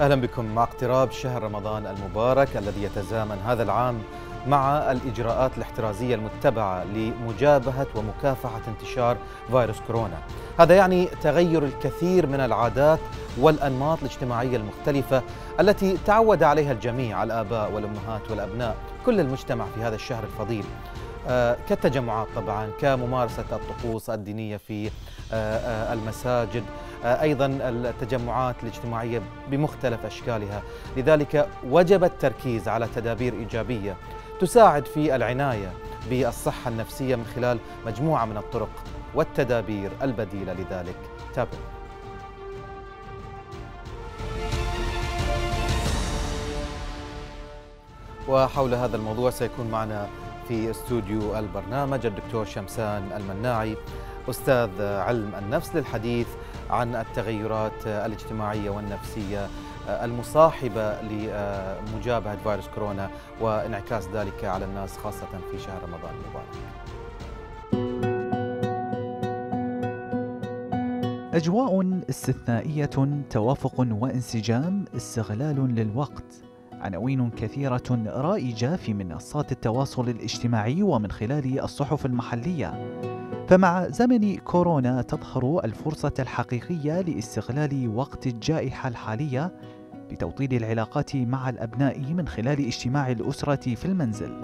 اهلا بكم مع اقتراب شهر رمضان المبارك الذي يتزامن هذا العام مع الاجراءات الاحترازيه المتبعه لمجابهه ومكافحه انتشار فيروس كورونا. هذا يعني تغير الكثير من العادات والانماط الاجتماعيه المختلفه التي تعود عليها الجميع الاباء والامهات والابناء، كل المجتمع في هذا الشهر الفضيل. آه، كتجمعات طبعا كممارسة الطقوس الدينية في آه، آه، المساجد أيضا التجمعات الاجتماعية بمختلف أشكالها لذلك وجب التركيز على تدابير إيجابية تساعد في العناية بالصحة النفسية من خلال مجموعة من الطرق والتدابير البديلة لذلك تابعوا وحول هذا الموضوع سيكون معنا في استوديو البرنامج الدكتور شمسان المناعي أستاذ علم النفس للحديث عن التغيرات الاجتماعية والنفسية آه، المصاحبة لمجابهة فيروس كورونا وانعكاس ذلك على الناس خاصة في شهر رمضان المبارك أجواء استثنائية توافق وانسجام استغلال للوقت عناوين كثيرة رائجة في منصات التواصل الاجتماعي ومن خلال الصحف المحلية فمع زمن كورونا تظهر الفرصة الحقيقية لاستغلال وقت الجائحة الحالية لتوطيد العلاقات مع الأبناء من خلال اجتماع الأسرة في المنزل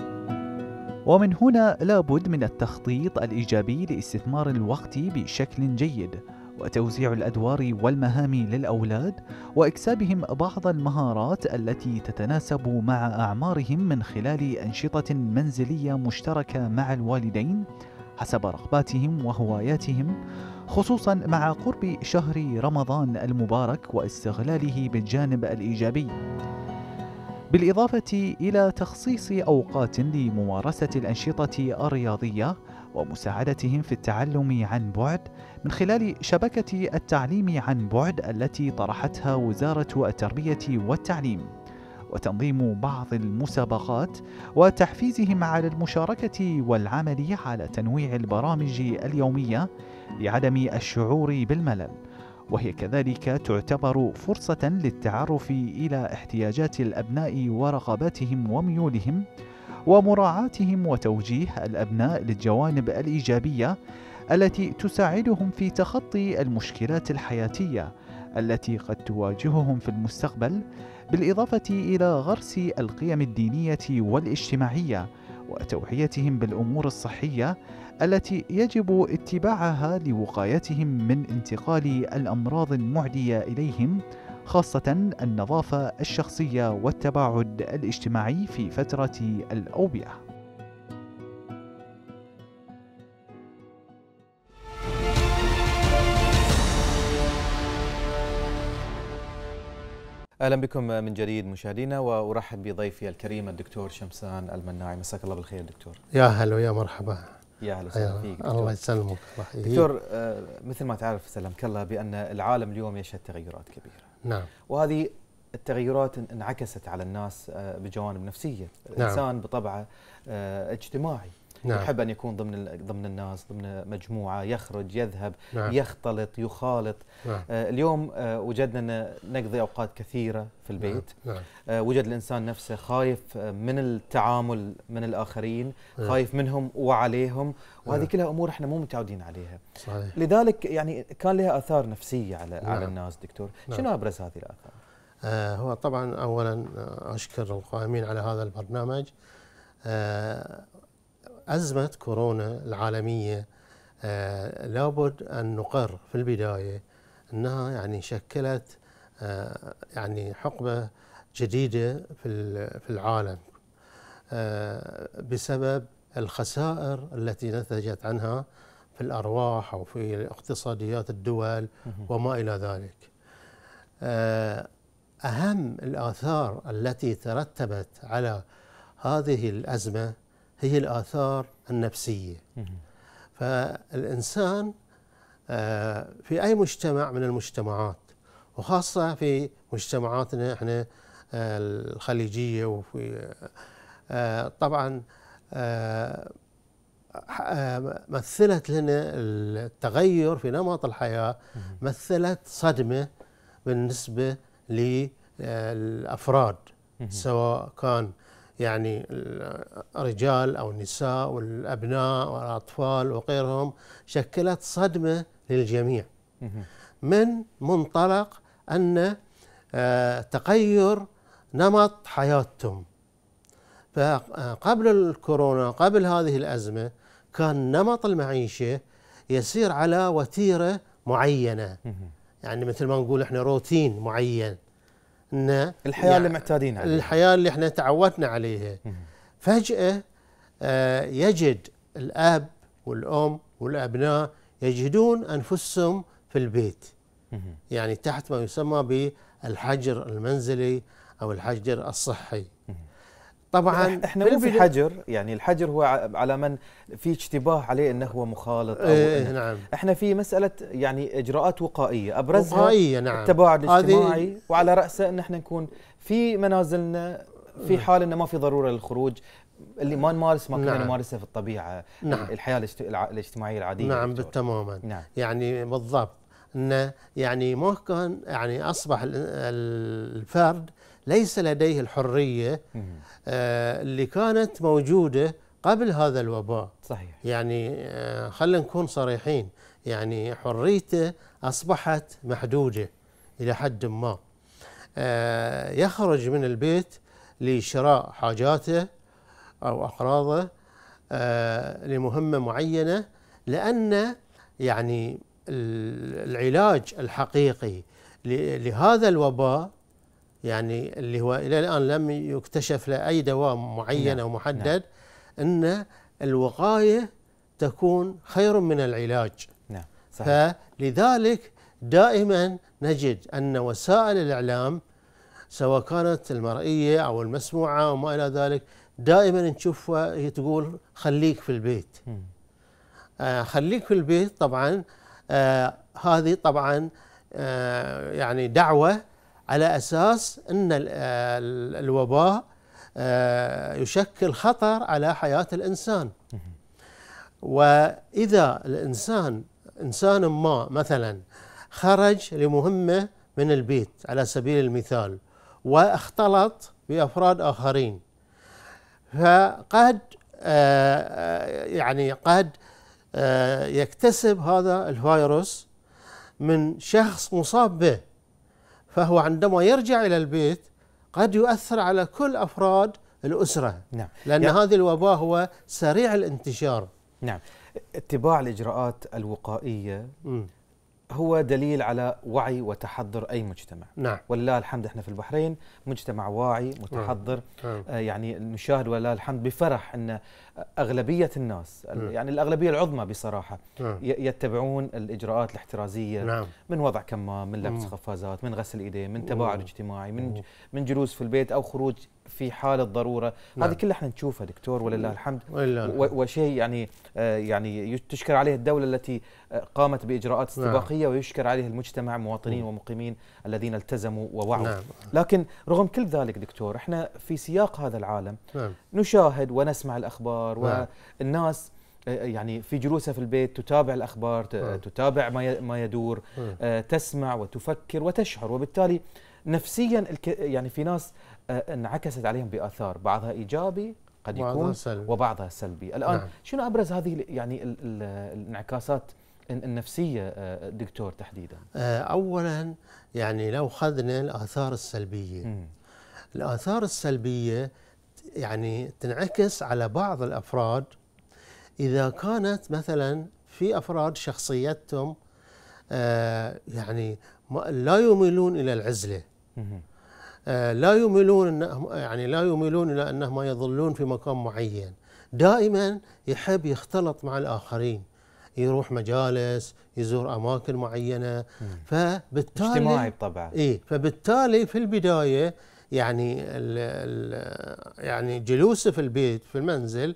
ومن هنا لابد من التخطيط الايجابي لاستثمار الوقت بشكل جيد وتوزيع الادوار والمهام للاولاد واكسابهم بعض المهارات التي تتناسب مع اعمارهم من خلال انشطه منزليه مشتركه مع الوالدين حسب رغباتهم وهواياتهم خصوصا مع قرب شهر رمضان المبارك واستغلاله بالجانب الايجابي بالاضافه الى تخصيص اوقات لممارسه الانشطه الرياضيه ومساعدتهم في التعلم عن بعد من خلال شبكة التعليم عن بعد التي طرحتها وزارة التربية والتعليم وتنظيم بعض المسابقات وتحفيزهم على المشاركة والعمل على تنويع البرامج اليومية لعدم الشعور بالملل وهي كذلك تعتبر فرصة للتعرف إلى احتياجات الأبناء ورغباتهم وميولهم ومراعاتهم وتوجيه الابناء للجوانب الايجابيه التي تساعدهم في تخطي المشكلات الحياتيه التي قد تواجههم في المستقبل بالاضافه الى غرس القيم الدينيه والاجتماعيه وتوعيتهم بالامور الصحيه التي يجب اتباعها لوقايتهم من انتقال الامراض المعديه اليهم خاصة النظافة الشخصية والتباعد الاجتماعي في فترة الأوبئة. اهلا بكم من جديد مشاهدينا وارحب بضيفي الكريم الدكتور شمسان المناعي مساك الله بالخير دكتور يا هلا ويا مرحبا يا هلا وسهلا أيوة، فيك الله يسلمك دكتور آه، مثل ما تعرف سلمك الله بان العالم اليوم يشهد تغيرات كبيره نعم وهذه التغيرات انعكست على الناس آه، بجوانب نفسيه، نعم. الانسان نعم. بطبعه آه، اجتماعي نعم. يحب ان يكون ضمن ضمن الناس ضمن مجموعه يخرج يذهب نعم. يختلط يخالط نعم. آه اليوم آه وجدنا ان نقضي اوقات كثيره في نعم. البيت نعم. نعم. آه وجد الانسان نفسه خايف آه، من التعامل من الاخرين نعم. خايف منهم وعليهم وهذه نعم. كلها امور احنا مو متعودين عليها صحيح. لذلك يعني كان لها اثار نفسيه على نعم. على الناس دكتور نعم. شنو ابرز هذه الاثار آه، هو طبعا اولا آه، اشكر القائمين على هذا البرنامج أزمة كورونا العالمية آه، لابد أن نقر في البداية أنها يعني شكلت آه، يعني حقبة جديدة في في العالم آه، بسبب الخسائر التي نتجت عنها في الأرواح أو في اقتصاديات الدول وما إلى ذلك أهم الآثار التي ترتبت على هذه الأزمة هي الآثار النفسية فالإنسان آه، في أي مجتمع من المجتمعات وخاصة في مجتمعاتنا احنا آه، الخليجية وفي آه، طبعا مثلت لنا التغير في نمط الحياة مثلت صدمة بالنسبة للأفراد سواء كان يعني الرجال أو النساء والأبناء والأطفال وغيرهم شكلت صدمة للجميع من منطلق أن آه، تغير نمط حياتهم فقبل الكورونا قبل هذه الأزمة كان نمط المعيشة يسير على وتيرة معينة يعني مثل ما نقول احنا روتين معين ان الحياه اللي يعني معتادين عليها الحياه اللي احنا تعودنا عليها فجاه آه، يجد الاب والام والابناء يجدون انفسهم في البيت يعني تحت ما يسمى بالحجر المنزلي او الحجر الصحي طبعا احنا مو في حجر يعني الحجر هو على من في اشتباه عليه انه هو مخالط او إيه،, إيه نعم احنا في مساله يعني اجراءات وقائيه ابرزها وقائيه نعم التباعد الاجتماعي وعلى راسه ان احنا نكون في منازلنا في نعم. حال انه ما في ضروره للخروج اللي ما نمارس ما كنا نعم. نمارسه في الطبيعه نعم. الحياه الاجتماعيه العاديه نعم تماما نعم. يعني بالضبط انه يعني كان يعني اصبح الفرد ليس لديه الحريه آه اللي كانت موجوده قبل هذا الوباء صحيح يعني آه خلينا نكون صريحين يعني حريته اصبحت محدوده الى حد ما آه يخرج من البيت لشراء حاجاته او اغراضه آه لمهمه معينه لان يعني العلاج الحقيقي لهذا الوباء يعني اللي هو الى الان لم يكتشف له اي دواء معين نعم، او نعم. محدد ان الوقايه تكون خير من العلاج نعم صحيح فلذلك دائما نجد ان وسائل الاعلام سواء كانت المرئيه او المسموعه وما الى ذلك دائما نشوفها هي تقول خليك في البيت آه، خليك في البيت طبعا آه، هذه طبعا آه، يعني دعوه على أساس أن الوباء آه، يشكل خطر على حياة الإنسان وإذا الإنسان إنسان ما مثلا خرج لمهمة من البيت على سبيل المثال واختلط بأفراد آخرين فقد آه، يعني قد آه، يكتسب هذا الفيروس من شخص مصاب به فهو عندما يرجع إلى البيت قد يؤثر على كل أفراد الأسرة نعم. لأن يعني هذه الوباء هو سريع الانتشار نعم اتباع الإجراءات الوقائية م. هو دليل على وعي وتحضر اي مجتمع نعم ولله الحمد احنا في البحرين مجتمع واعي متحضر نعم. آه يعني نشاهد ولله الحمد بفرح ان اغلبيه الناس م. يعني الاغلبيه العظمى بصراحه م. يتبعون الاجراءات الاحترازيه نعم. من وضع كمام من لبس قفازات من غسل ايدين من تباعد اجتماعي من من جلوس في البيت او خروج في حال الضروره هذه نعم. كلها احنا نشوفها دكتور ولله الحمد وشيء يعني آه، يعني تشكر عليه الدوله التي آه، قامت باجراءات نعم. استباقيه ويشكر عليه المجتمع مواطنين ومقيمين الذين التزموا ووعوا نعم. لكن رغم كل ذلك دكتور احنا في سياق هذا العالم نعم. نشاهد ونسمع الاخبار الاخبار نعم. والناس آه، آه، يعني في جلوسها في البيت تتابع الاخبار نعم. تتابع ما يدور نعم. آه، تسمع وتفكر وتشعر وبالتالي نفسيا يعني في ناس انعكست عليهم باثار بعضها ايجابي قد يكون سلبي. وبعضها سلبي الان نعم. شنو ابرز هذه يعني الانعكاسات النفسيه دكتور تحديدا اولا يعني لو خذنا الاثار السلبيه م. الاثار السلبيه يعني تنعكس على بعض الافراد اذا كانت مثلا في افراد شخصيتهم آه يعني لا يميلون الى العزله آه لا يميلون يعني لا يميلون الى انهم يظلون في مكان معين دائما يحب يختلط مع الاخرين يروح مجالس يزور اماكن معينه فبالتالي اجتماعي بطبعه اي فبالتالي في البدايه يعني ال الـ يعني جلوسه في البيت في المنزل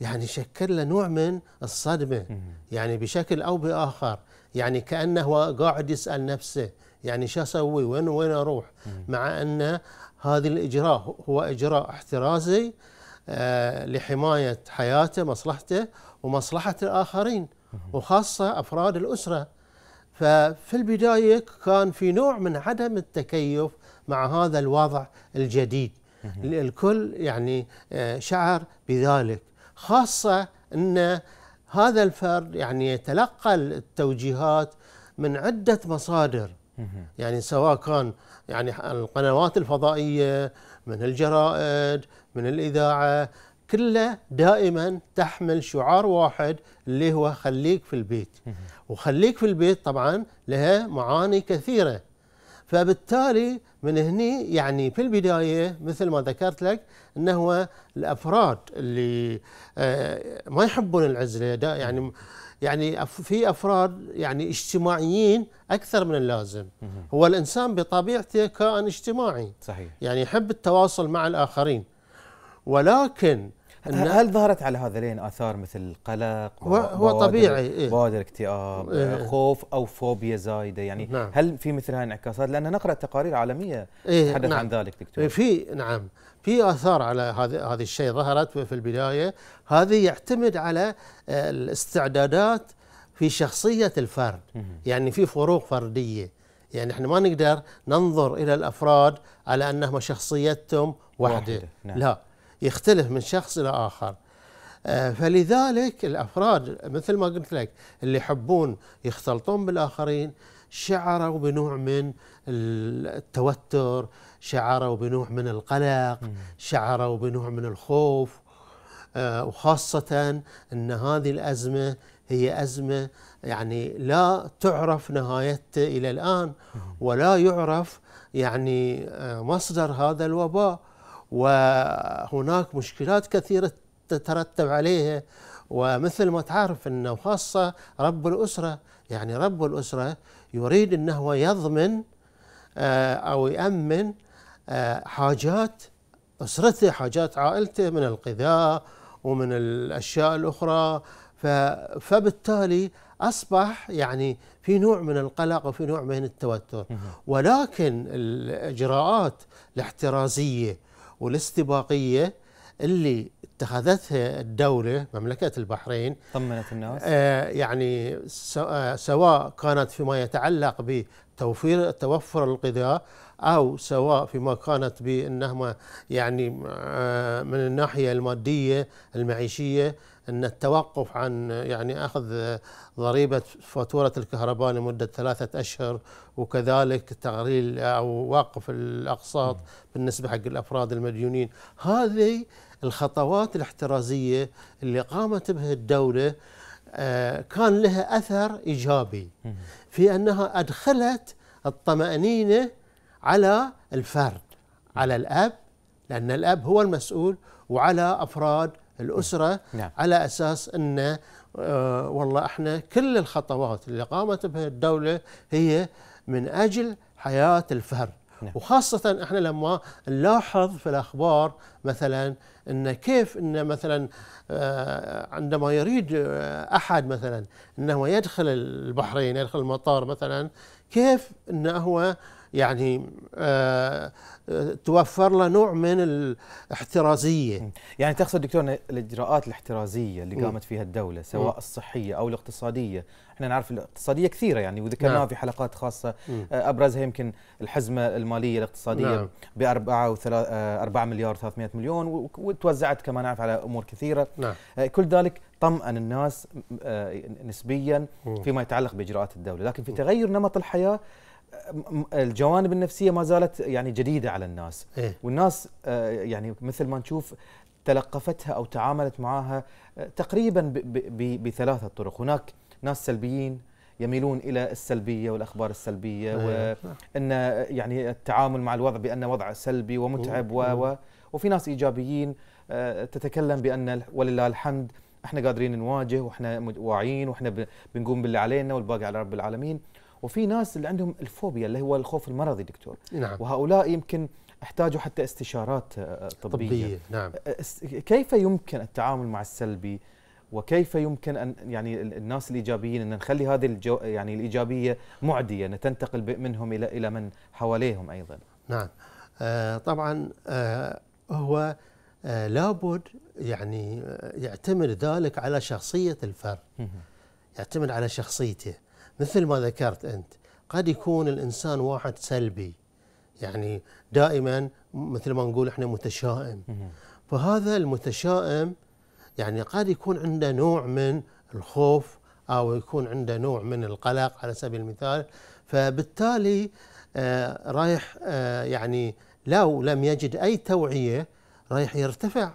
يعني شكل له نوع من الصدمه يعني بشكل او باخر يعني كانه هو قاعد يسال نفسه يعني شو اسوي وين وين اروح مع ان هذا الاجراء هو اجراء احترازي آه، لحمايه حياته مصلحته ومصلحه الاخرين وخاصه افراد الاسره ففي البدايه كان في نوع من عدم التكيف مع هذا الوضع الجديد الكل يعني آه، شعر بذلك خاصة أن هذا الفرد يعني يتلقى التوجيهات من عدة مصادر يعني سواء كان يعني القنوات الفضائية من الجرائد من الإذاعة كلها دائما تحمل شعار واحد اللي هو خليك في البيت وخليك في البيت طبعا لها معاني كثيرة فبالتالي من هني يعني في البدايه مثل ما ذكرت لك انه الافراد اللي آه، ما يحبون العزله ده يعني يعني في افراد يعني اجتماعيين اكثر من اللازم هو الانسان بطبيعته كائن اجتماعي صحيح يعني يحب التواصل مع الاخرين ولكن هل ظهرت على هذين اثار مثل قلق هو طبيعي إيه؟ بوادر اكتئاب إيه؟ خوف او فوبيا زايده يعني نعم هل في مثل هاي الانعكاسات لان نقرا تقارير عالميه إيه تتحدث نعم عن ذلك دكتور إيه، في نعم في اثار على هذا هذا الشيء ظهرت في البدايه هذه يعتمد على آه، الاستعدادات في شخصيه الفرد يعني في فروق فرديه يعني احنا ما نقدر ننظر الى الافراد على انهم شخصيتهم واحده, واحدة. نعم. لا يختلف من شخص إلى آخر آه، فلذلك الأفراد مثل ما قلت لك اللي يحبون يختلطون بالآخرين شعروا بنوع من التوتر شعروا بنوع من القلق شعروا بنوع من الخوف آه، وخاصة أن هذه الأزمة هي أزمة يعني لا تعرف نهايتها إلى الآن ولا يعرف يعني آه، مصدر هذا الوباء وهناك مشكلات كثيرة تترتب عليها ومثل ما تعرف أنه خاصة رب الأسرة يعني رب الأسرة يريد أنه يضمن آه، أو يأمن آه، حاجات أسرته حاجات عائلته من الغذاء ومن الأشياء الأخرى فبالتالي أصبح يعني في نوع من القلق وفي نوع من التوتر ولكن الإجراءات الاحترازية والاستباقيه اللي اتخذتها الدولة مملكة البحرين طمنت الناس آه يعني آه، سواء كانت فيما يتعلق بتوفير توفر الغذاء أو سواء فيما كانت بأنهما يعني آه من الناحية المادية المعيشية ان التوقف عن يعني اخذ ضريبه فاتوره الكهرباء لمده ثلاثه اشهر وكذلك تقليل او وقف الاقساط بالنسبه حق الافراد المديونين، هذه الخطوات الاحترازيه اللي قامت بها الدوله آه، كان لها اثر ايجابي في انها ادخلت الطمانينه على الفرد على الاب لان الاب هو المسؤول وعلى افراد الاسره نعم. على اساس أن آه، والله احنا كل الخطوات اللي قامت بها الدوله هي من اجل حياه الفرد نعم. وخاصة احنا لما نلاحظ في الاخبار مثلا ان كيف ان مثلا آه، عندما يريد آه، احد مثلا انه يدخل البحرين يدخل المطار مثلا كيف انه هو يعني آه، توفر له نوع من الاحترازيه. يعني تقصد دكتور الاجراءات الاحترازيه اللي قامت فيها الدوله سواء الصحيه او الاقتصاديه، احنا نعرف الاقتصاديه كثيره يعني وذكرناها نعم. في حلقات خاصه آه، ابرزها يمكن الحزمه الماليه الاقتصاديه نعم. ب 4 4 مليار و300 مليون وتوزعت كما نعرف على امور كثيره. نعم. آه، كل ذلك طمأن الناس نسبيا فيما يتعلق باجراءات الدوله، لكن في تغير نمط الحياه الجوانب النفسيه ما زالت يعني جديده على الناس إيه؟ والناس آه، يعني مثل ما نشوف تلقفتها او تعاملت معها آه، تقريبا بثلاثه طرق هناك ناس سلبيين يميلون الى السلبيه والاخبار السلبيه إيه. وان آه، يعني التعامل مع الوضع بانه وضع سلبي ومتعب و و وفي ناس ايجابيين تتكلم بان ولله الحمد احنا قادرين نواجه واحنا واعيين واحنا بنقوم باللي علينا والباقي على رب العالمين وفي ناس اللي عندهم الفوبيا اللي هو الخوف المرضي دكتور نعم. وهؤلاء يمكن احتاجوا حتى استشارات آه، آه، طبية, طبية نعم. آه، كيف يمكن التعامل مع السلبي وكيف يمكن ان يعني الناس الايجابيين ان نخلي هذه الجو يعني الايجابيه معديه تنتقل منهم الى الى من حواليهم ايضا. نعم. آه طبعا آه هو آه لابد يعني يعتمد ذلك على شخصيه الفرد. يعتمد على شخصيته. مثل ما ذكرت أنت قد يكون الإنسان واحد سلبي يعني دائما مثل ما نقول احنا متشائم فهذا المتشائم يعني قد يكون عنده نوع من الخوف او يكون عنده نوع من القلق على سبيل المثال فبالتالي آه رايح آه يعني لو لم يجد اي توعيه رايح يرتفع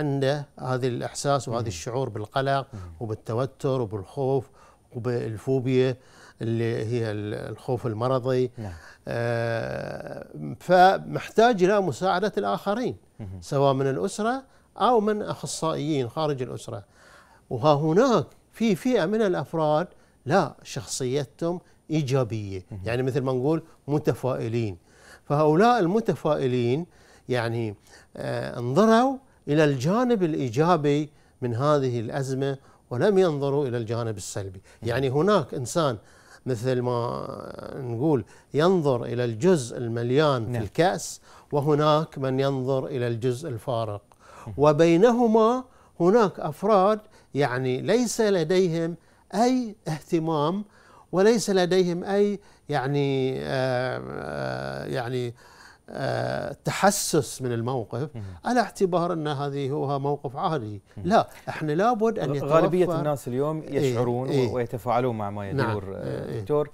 عنده هذا الاحساس وهذا الشعور بالقلق وبالتوتر وبالخوف وبالفوبيا اللي هي الخوف المرضي نعم. آه فمحتاج إلى مساعدة الآخرين مم. سواء من الأسرة أو من أخصائيين خارج الأسرة وها هناك في فئة من الأفراد لا شخصيتهم إيجابية مم. يعني مثل ما نقول متفائلين فهؤلاء المتفائلين يعني آه انظروا إلى الجانب الإيجابي من هذه الأزمة ولم ينظروا إلى الجانب السلبي يعني هناك إنسان مثل ما نقول ينظر إلى الجزء المليان في نعم. الكأس وهناك من ينظر إلى الجزء الفارق وبينهما هناك أفراد يعني ليس لديهم أي اهتمام وليس لديهم أي يعني آآ آه، آآ آه، يعني آآ تحسس من الموقف على اعتبار ان هذه هو موقف عادي لا احنا لابد ان يتوفر غالبيه الناس اليوم إيه، يشعرون إيه ويتفاعلون مع ما نعم، يدور نعم دكتور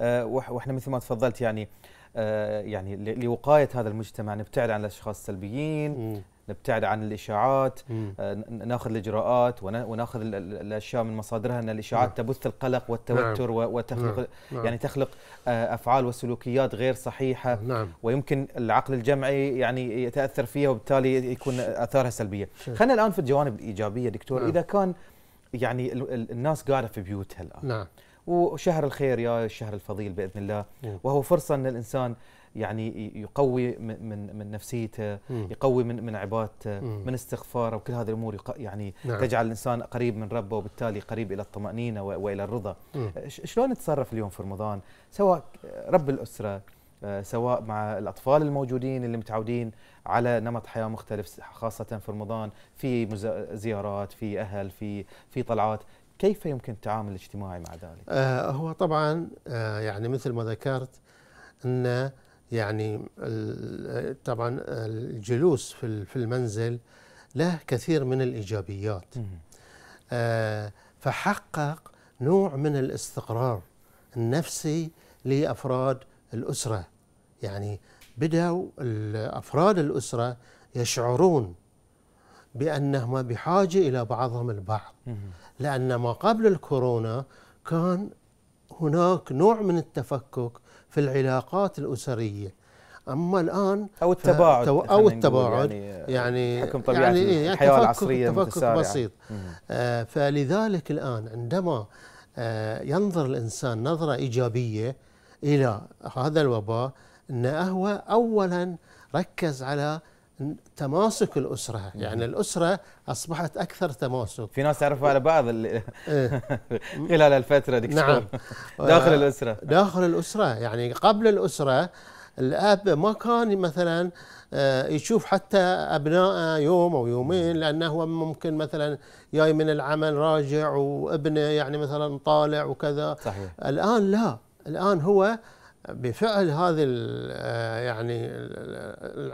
إيه واحنا مثل ما تفضلت يعني آه، يعني لوقايه هذا المجتمع نبتعد عن الاشخاص السلبيين نبتعد عن الاشاعات آه، ناخذ الاجراءات وناخذ الاشياء من مصادرها ان الاشاعات مم. نعم. تبث القلق نعم. والتوتر نعم. وتخلق نعم. يعني تخلق آه، افعال وسلوكيات غير صحيحه نعم. ويمكن العقل الجمعي يعني يتاثر فيها وبالتالي يكون اثارها سلبيه خلينا الان في الجوانب الايجابيه دكتور نعم. اذا كان يعني الناس قاعده في بيوتها الان نعم. وشهر الخير يا الشهر الفضيل باذن الله نعم. وهو فرصه ان الانسان يعني يقوي من من, من نفسيته مم. يقوي من من عبادته من استغفاره وكل هذه الامور يعني نعم. تجعل الانسان قريب من ربه وبالتالي قريب الى الطمانينه والى الرضا مم. أه، شلون نتصرف اليوم في رمضان سواء رب الاسره أه، سواء مع الاطفال الموجودين اللي متعودين على نمط حياه مختلف خاصه في رمضان في زيارات في اهل في في طلعات كيف يمكن التعامل الاجتماعي مع ذلك؟ آه هو طبعا آه يعني مثل ما ذكرت ان يعني طبعا الجلوس في المنزل له كثير من الإيجابيات آه، فحقق نوع من الاستقرار النفسي لأفراد الأسرة يعني بدأوا أفراد الأسرة يشعرون بأنهم بحاجة إلى بعضهم البعض لأن ما قبل الكورونا كان هناك نوع من التفكك في العلاقات الاسريه اما الان او التباعد ف... او التباعد يعني آه، يعني, يعني, طبيعة إيه، يعني الحياه تفكك العصريه تفكك بسيط آه فلذلك الان عندما آه ينظر الانسان نظره ايجابيه الى هذا الوباء انه هو اولا ركز على تماسك الاسره نعم. يعني الاسره اصبحت اكثر تماسك في ناس تعرفوا على بعض إيه. خلال الفتره دكتور نعم داخل الاسره داخل الاسره يعني قبل الاسره الاب ما كان مثلا آه، يشوف حتى ابنائه يوم او يومين نعم. لانه هو ممكن مثلا جاي من العمل راجع وابنه يعني مثلا طالع وكذا صحيح الان لا الان هو بفعل هذه آه، يعني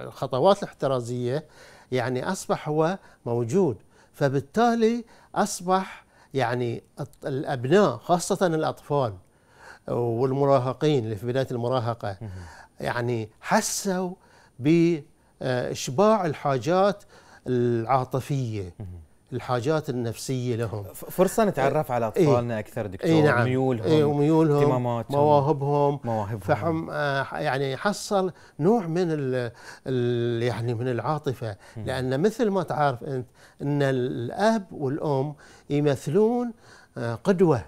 الخطوات الاحترازيه يعني اصبح هو موجود فبالتالي اصبح يعني الابناء خاصه الاطفال والمراهقين اللي في بدايه المراهقه يعني حسوا باشباع الحاجات العاطفيه الحاجات النفسيه لهم فرصه نتعرف على إيه. اطفالنا إيه اكثر دكتور إيه نعم ميولهم إيه وميولهم اهتماماتهم مواهبهم مواهبهم فحم آه، يعني حصل نوع من الـ الـ يعني من العاطفه م. لان مثل ما تعرف انت ان الاب والام يمثلون آه، قدوه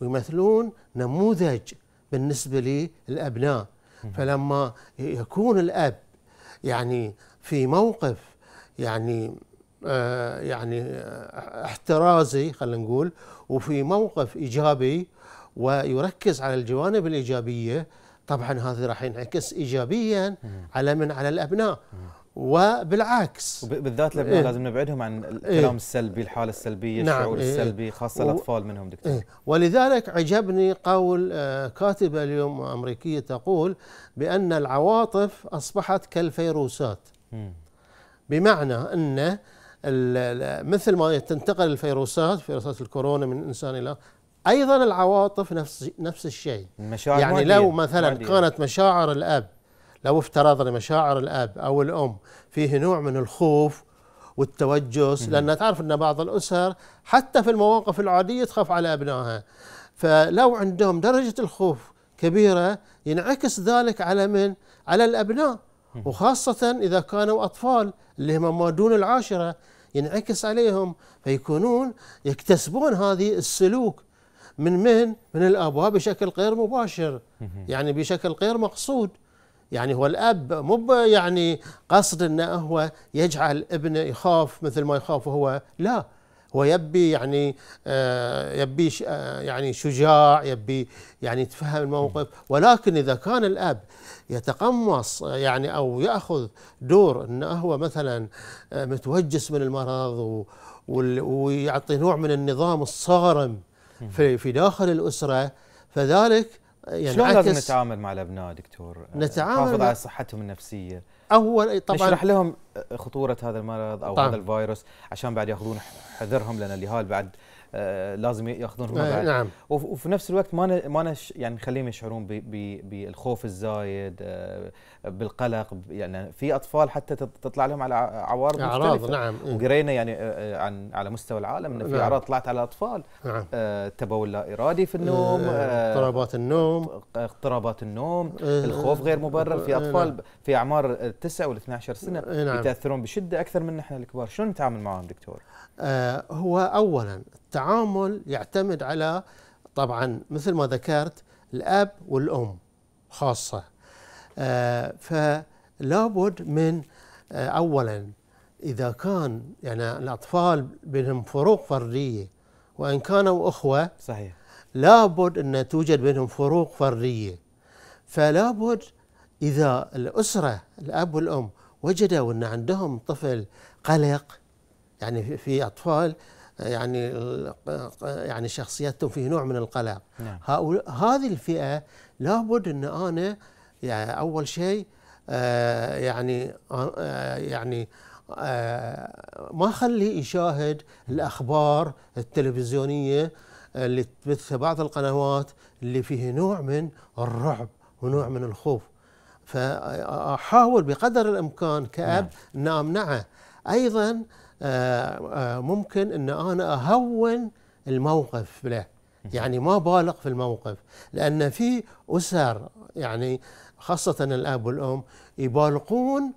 ويمثلون نموذج بالنسبه للابناء فلما يكون الاب يعني في موقف يعني آه، يعني آه، احترازي خلينا نقول وفي موقف ايجابي ويركز على الجوانب الايجابيه طبعا هذا راح ينعكس ايجابيا على من على الابناء وبالعكس بالذات الابناء إيه؟ لازم نبعدهم عن إيه. الكلام إيه؟ السلبي الحاله السلبيه نعم الشعور إيه؟ السلبي خاصه و... الاطفال منهم دكتور إيه؟ ولذلك عجبني قول آه، كاتبه اليوم امريكيه تقول بان العواطف اصبحت كالفيروسات بمعنى انه مثل ما تنتقل الفيروسات فيروسات الكورونا من انسان الى ايضا العواطف نفس نفس الشيء مشاعر يعني مادية. لو مثلا مادية. كانت مشاعر الاب لو افترضنا مشاعر الاب او الام فيه نوع من الخوف والتوجس لان تعرف ان بعض الاسر حتى في المواقف العاديه تخاف على ابنائها فلو عندهم درجه الخوف كبيره ينعكس ذلك على من على الابناء وخاصه اذا كانوا اطفال اللي هم ما دون العاشره ينعكس عليهم فيكونون يكتسبون هذه السلوك من من؟ من الاباء بشكل غير مباشر يعني بشكل غير مقصود يعني هو الاب مو يعني قصد انه هو يجعل ابنه يخاف مثل ما يخاف هو لا هو يبي يعني آه، يبي آه، يعني شجاع يبي يعني يتفهم الموقف ولكن اذا كان الاب يتقمص يعني او ياخذ دور انه هو مثلا آه، متوجس من المرض ويعطي نوع من النظام الصارم في في داخل الاسره فذلك يعني شلون لازم نتعامل مع الابناء دكتور؟ نتعامل نحافظ على صحتهم النفسيه هو طبعا نشرح لهم آه، خطوره هذا المرض او طبعاً. هذا الفيروس عشان بعد ياخذون حذرهم لان اليهال بعد آه، لازم ياخذونهم إيه، نعم وفي نفس الوقت ما ما يعني نخليهم يشعرون بالخوف الزايد آه، بالقلق يعني في اطفال حتى تطلع لهم على عوارض اعراض مختلفة. نعم إيه. وقرينا يعني آه، عن على مستوى العالم انه في نعم. اعراض طلعت على الاطفال نعم تبول لا ارادي في النوم إيه، اضطرابات النوم اضطرابات النوم الخوف غير مبرر في اطفال نعم. في اعمار التسع وال 12 سنه نعم. يتاثرون بشده اكثر من نحن الكبار شلون نتعامل معاهم دكتور آه هو اولا التعامل يعتمد على طبعا مثل ما ذكرت الاب والام خاصه آه، فلابد من آه، اولا اذا كان يعني الاطفال بينهم فروق فرديه وان كانوا اخوه صحيح لابد ان توجد بينهم فروق فرديه فلابد اذا الاسره الاب والام وجدوا ان عندهم طفل قلق يعني في اطفال يعني يعني شخصيتهم فيه نوع من القلق نعم. هؤلاء هذه الفئه لابد ان انا يعني اول شيء آه، يعني آه، يعني آه، ما اخليه يشاهد الاخبار التلفزيونيه اللي تبثها بعض القنوات اللي فيه نوع من الرعب ونوع من الخوف فاحاول بقدر الامكان كاب نعم. ان امنعه ايضا آه، آه، ممكن ان انا اهون الموقف له يعني ما بالغ في الموقف لان في اسر يعني خاصه الاب والام يبالغون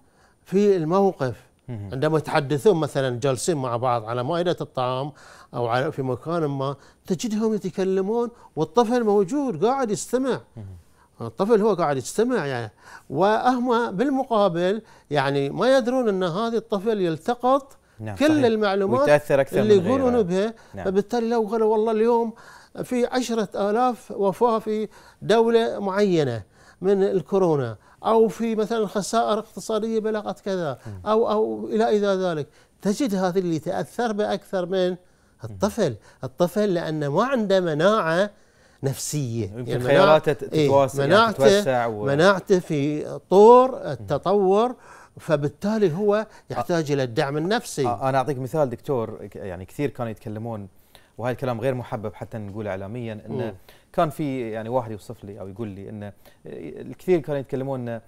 في الموقف عندما يتحدثون مثلا جالسين مع بعض على مائدة الطعام أو على في مكان ما تجدهم يتكلمون والطفل موجود قاعد يستمع الطفل هو قاعد يستمع يعني وهم بالمقابل يعني ما يدرون أن هذا الطفل يلتقط نعم كل صحيح. المعلومات ويتأثر أكثر اللي يقولون بها نعم. فبالتالي لو قالوا والله اليوم في عشرة آلاف وفاة في دولة معينة من الكورونا أو في مثلا خسائر اقتصادية بلغت كذا أو أو إلى إذا ذلك تجد هذه اللي تأثر بأكثر من الطفل الطفل لأنه ما عنده مناعة نفسيه يمكن يعني خياراته إيه، تتوسع مناعته, يعني تتوسع و... مناعته في طور التطور فبالتالي هو يحتاج الى الدعم النفسي انا اعطيك مثال دكتور يعني كثير كانوا يتكلمون وهذا الكلام غير محبب حتى نقول اعلاميا انه كان في يعني واحد يوصف لي او يقول لي انه الكثير كانوا يتكلمون انه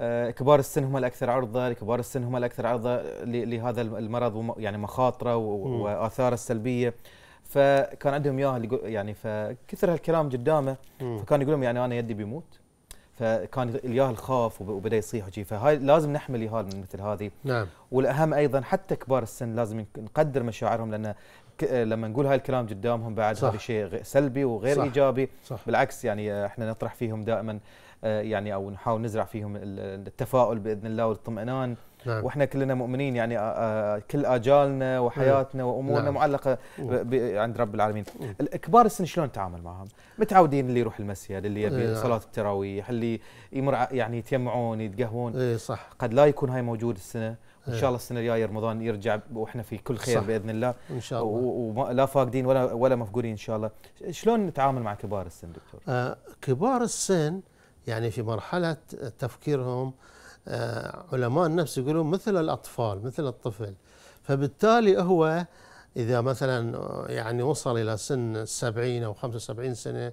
آه، كبار السن هم الاكثر عرضه، كبار السن هم الاكثر عرضه لهذا المرض يعني مخاطره واثاره السلبيه فكان عندهم اياها يعني فكثر هالكلام قدامه فكان يقول لهم يعني انا يدي بيموت فكان الياهل خاف وبدا يصيح وشي فهاي لازم نحمل ياهل من مثل هذه نعم والاهم ايضا حتى كبار السن لازم نقدر مشاعرهم لان لما نقول هاي الكلام قدامهم بعد هذا شيء سلبي وغير صح. ايجابي صح. بالعكس يعني احنا نطرح فيهم دائما آه، يعني او نحاول نزرع فيهم التفاؤل باذن الله والاطمئنان نعم. واحنا كلنا مؤمنين يعني آه، آه، كل اجالنا وحياتنا نعم. وامورنا نعم. معلقه عند رب العالمين مم. الكبار السن شلون نتعامل معهم متعودين اللي يروح المسجد اللي يبي نعم. صلاه التراويح اللي يمر يعني يتجمعون يتقهون اي صح قد لا يكون هاي موجود السنه وان إيه. شاء الله السنه الجايه رمضان يرجع واحنا في كل خير صح. باذن الله ان شاء الله ولا فاقدين ولا ولا مفقودين ان شاء الله شلون نتعامل مع كبار السن دكتور آه كبار السن يعني في مرحله تفكيرهم آه، علماء النفس يقولون مثل الأطفال مثل الطفل فبالتالي هو إذا مثلا آه، يعني وصل إلى سن 70 أو خمسة سنة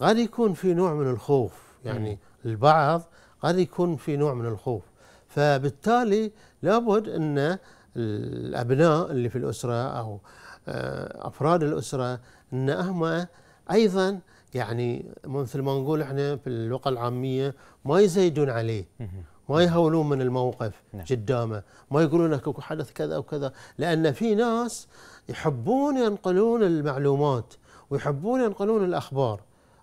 قد يكون في نوع من الخوف يعني البعض قد يكون في نوع من الخوف فبالتالي لابد أن الأبناء اللي في الأسرة أو آه، أفراد الأسرة أن هم أيضا يعني مثل ما نقول احنا في اللغة العامية ما يزيدون عليه ما يهولون من الموقف نعم. قدامه ما يقولون لك اكو حدث كذا وكذا لان في ناس يحبون ينقلون المعلومات ويحبون ينقلون الاخبار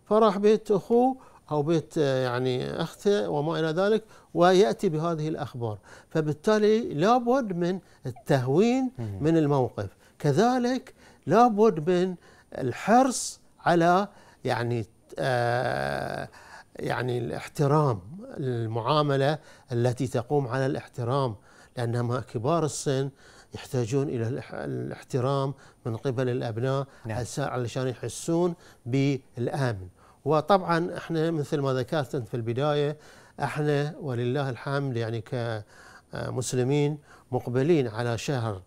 فراح بيت اخوه او بيت آه، يعني اخته وما الى ذلك وياتي بهذه الاخبار فبالتالي لابد من التهوين من الموقف كذلك لابد من الحرص على يعني آه يعني الاحترام المعامله التي تقوم على الاحترام لانهم كبار السن يحتاجون الى الاحترام من قبل الابناء نعم. علشان يحسون بالامن وطبعا احنا مثل ما ذكرت انت في البدايه احنا ولله الحمد يعني كمسلمين مقبلين على شهر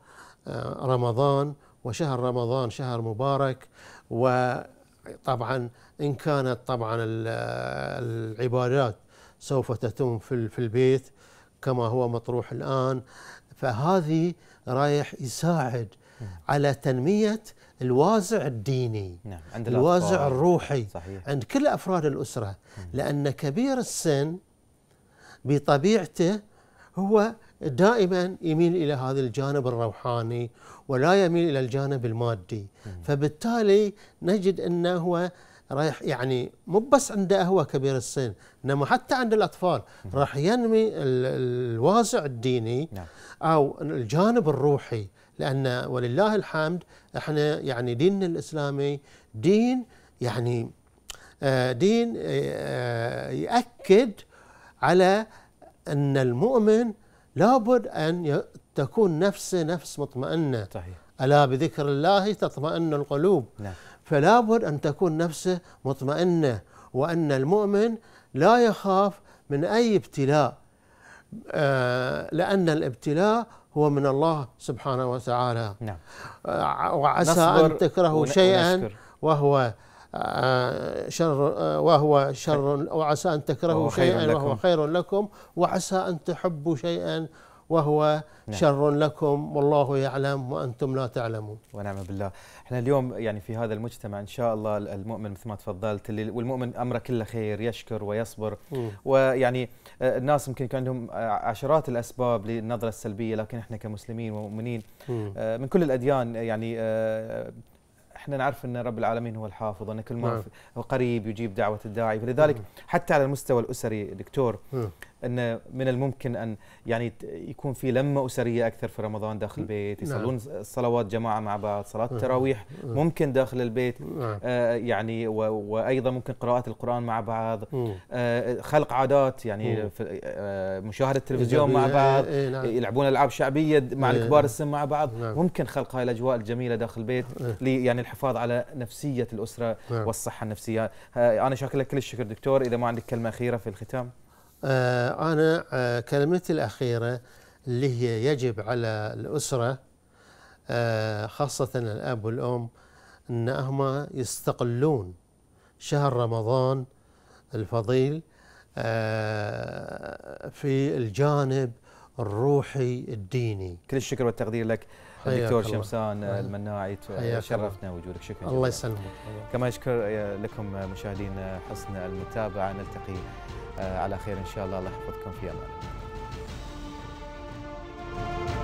آه، رمضان وشهر رمضان شهر مبارك وطبعا ان كانت طبعا العبادات سوف تتم في في البيت كما هو مطروح الان فهذه رايح يساعد على تنميه الوازع الديني نعم عند الوازع الروحي صحيح. عند كل افراد الاسره لان كبير السن بطبيعته هو دائما يميل الى هذا الجانب الروحاني ولا يميل الى الجانب المادي فبالتالي نجد انه هو رايح يعني مو بس عند أهوى كبير السن إنما حتى عند الأطفال راح ينمي الوازع الديني نعم. أو الجانب الروحي لأن ولله الحمد إحنا يعني ديننا الإسلامي دين يعني آه، دين آه، آه، يأكد على أن المؤمن لابد أن تكون نفسه نفس مطمئنة صحيح. ألا بذكر الله تطمئن القلوب نعم. فلا بد أن تكون نفسه مطمئنة وأن المؤمن لا يخاف من أي ابتلاء آه، لأن الابتلاء هو من الله سبحانه وتعالى نعم. آه، وعسى أن تكرهوا شيئا وهو آه، شر وهو شر وعسى ان تكرهوا شيئا وهو خير لكم وعسى ان تحبوا شيئا وهو نعم. شر لكم والله يعلم وانتم لا تعلمون. ونعم بالله، احنا اليوم يعني في هذا المجتمع ان شاء الله المؤمن مثل ما تفضلت والمؤمن امره كله خير يشكر ويصبر م. ويعني آه، الناس يمكن كان عندهم عشرات الاسباب للنظره السلبيه لكن احنا كمسلمين ومؤمنين م. آه، من كل الاديان يعني آه، احنا نعرف ان رب العالمين هو الحافظ ان كل ما نعم. قريب يجيب دعوه الداعي فلذلك حتى على المستوى الاسري دكتور ان من الممكن ان يعني يكون في لمه اسريه اكثر في رمضان داخل البيت نعم. يصلون نعم. جماعه مع بعض صلاه التراويح ممكن داخل البيت نعم. آه يعني وايضا ممكن قراءه القران مع بعض آه خلق عادات يعني في آه مشاهده التلفزيون مع بعض إيه نعم. يلعبون العاب شعبيه مع إيه كبار نعم. السن مع بعض نعم. ممكن خلق هاي الاجواء الجميله داخل البيت إيه. يعني الحفاظ على نفسيه الاسره نعم. والصحه النفسيه آه، انا شاكر لك كل الشكر دكتور اذا ما عندك كلمه اخيره في الختام آه، أنا آه، كلمتي الأخيرة اللي هي يجب على الأسرة آه، خاصة الأب والأم هما يستقلون شهر رمضان الفضيل في الجانب الروحي الديني كل الشكر والتقدير لك الدكتور شمسان المناعي شرفتنا وجودك شكرا الله يسلمك كما يشكر آه، لكم آه، مشاهدينا حسن المتابعه نلتقي آه، على خير ان شاء الله الله يحفظكم في امان الله